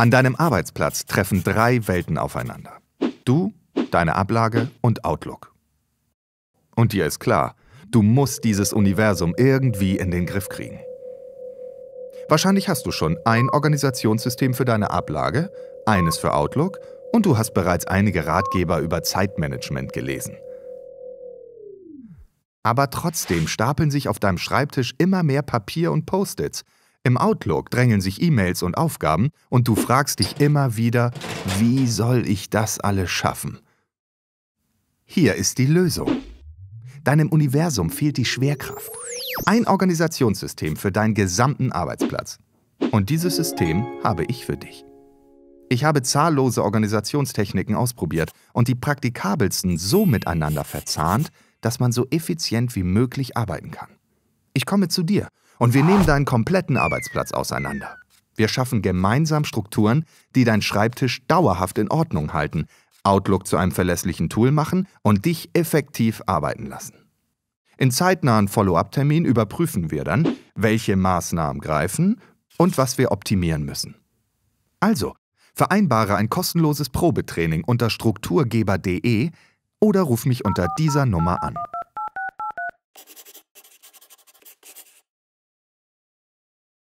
An deinem Arbeitsplatz treffen drei Welten aufeinander. Du, deine Ablage und Outlook. Und dir ist klar, du musst dieses Universum irgendwie in den Griff kriegen. Wahrscheinlich hast du schon ein Organisationssystem für deine Ablage, eines für Outlook und du hast bereits einige Ratgeber über Zeitmanagement gelesen. Aber trotzdem stapeln sich auf deinem Schreibtisch immer mehr Papier und Post-its, im Outlook drängeln sich E-Mails und Aufgaben und du fragst dich immer wieder, wie soll ich das alles schaffen? Hier ist die Lösung. Deinem Universum fehlt die Schwerkraft. Ein Organisationssystem für deinen gesamten Arbeitsplatz. Und dieses System habe ich für dich. Ich habe zahllose Organisationstechniken ausprobiert und die praktikabelsten so miteinander verzahnt, dass man so effizient wie möglich arbeiten kann. Ich komme zu dir und wir nehmen deinen kompletten Arbeitsplatz auseinander. Wir schaffen gemeinsam Strukturen, die deinen Schreibtisch dauerhaft in Ordnung halten, Outlook zu einem verlässlichen Tool machen und dich effektiv arbeiten lassen. In zeitnahen Follow-up-Termin überprüfen wir dann, welche Maßnahmen greifen und was wir optimieren müssen. Also, vereinbare ein kostenloses Probetraining unter strukturgeber.de oder ruf mich unter dieser Nummer an.